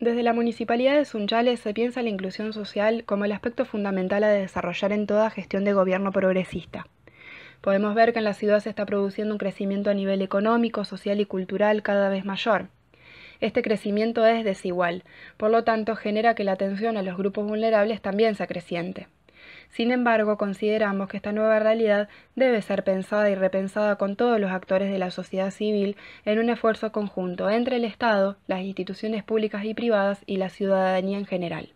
Desde la Municipalidad de Sunchales se piensa la inclusión social como el aspecto fundamental a desarrollar en toda gestión de gobierno progresista. Podemos ver que en la ciudad se está produciendo un crecimiento a nivel económico, social y cultural cada vez mayor. Este crecimiento es desigual, por lo tanto genera que la atención a los grupos vulnerables también sea creciente. Sin embargo, consideramos que esta nueva realidad debe ser pensada y repensada con todos los actores de la sociedad civil en un esfuerzo conjunto entre el Estado, las instituciones públicas y privadas y la ciudadanía en general.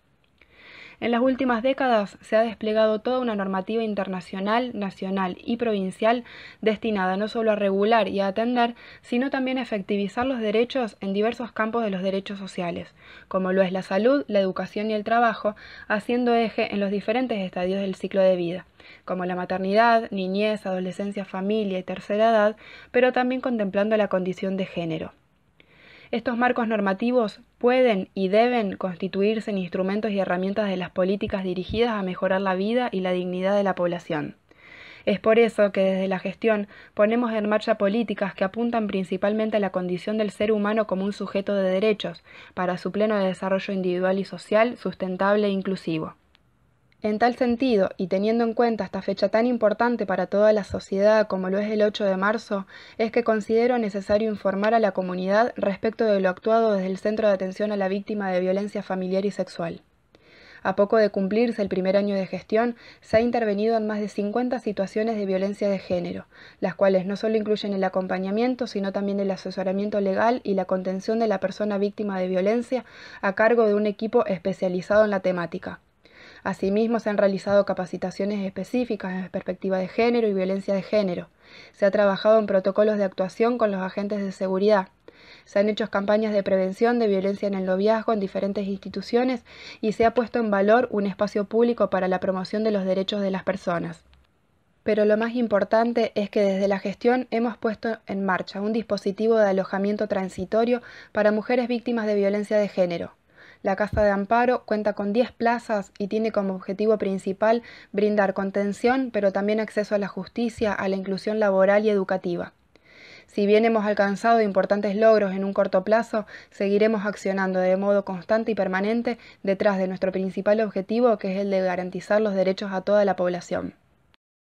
En las últimas décadas se ha desplegado toda una normativa internacional, nacional y provincial destinada no solo a regular y a atender, sino también a efectivizar los derechos en diversos campos de los derechos sociales, como lo es la salud, la educación y el trabajo, haciendo eje en los diferentes estadios del ciclo de vida como la maternidad, niñez, adolescencia, familia y tercera edad, pero también contemplando la condición de género. Estos marcos normativos pueden y deben constituirse en instrumentos y herramientas de las políticas dirigidas a mejorar la vida y la dignidad de la población. Es por eso que desde la gestión ponemos en marcha políticas que apuntan principalmente a la condición del ser humano como un sujeto de derechos, para su pleno desarrollo individual y social, sustentable e inclusivo. En tal sentido, y teniendo en cuenta esta fecha tan importante para toda la sociedad como lo es el 8 de marzo, es que considero necesario informar a la comunidad respecto de lo actuado desde el Centro de Atención a la Víctima de Violencia Familiar y Sexual. A poco de cumplirse el primer año de gestión, se ha intervenido en más de 50 situaciones de violencia de género, las cuales no solo incluyen el acompañamiento, sino también el asesoramiento legal y la contención de la persona víctima de violencia a cargo de un equipo especializado en la temática. Asimismo, se han realizado capacitaciones específicas en perspectiva de género y violencia de género. Se ha trabajado en protocolos de actuación con los agentes de seguridad. Se han hecho campañas de prevención de violencia en el noviazgo en diferentes instituciones y se ha puesto en valor un espacio público para la promoción de los derechos de las personas. Pero lo más importante es que desde la gestión hemos puesto en marcha un dispositivo de alojamiento transitorio para mujeres víctimas de violencia de género. La Casa de Amparo cuenta con 10 plazas y tiene como objetivo principal brindar contención, pero también acceso a la justicia, a la inclusión laboral y educativa. Si bien hemos alcanzado importantes logros en un corto plazo, seguiremos accionando de modo constante y permanente detrás de nuestro principal objetivo, que es el de garantizar los derechos a toda la población.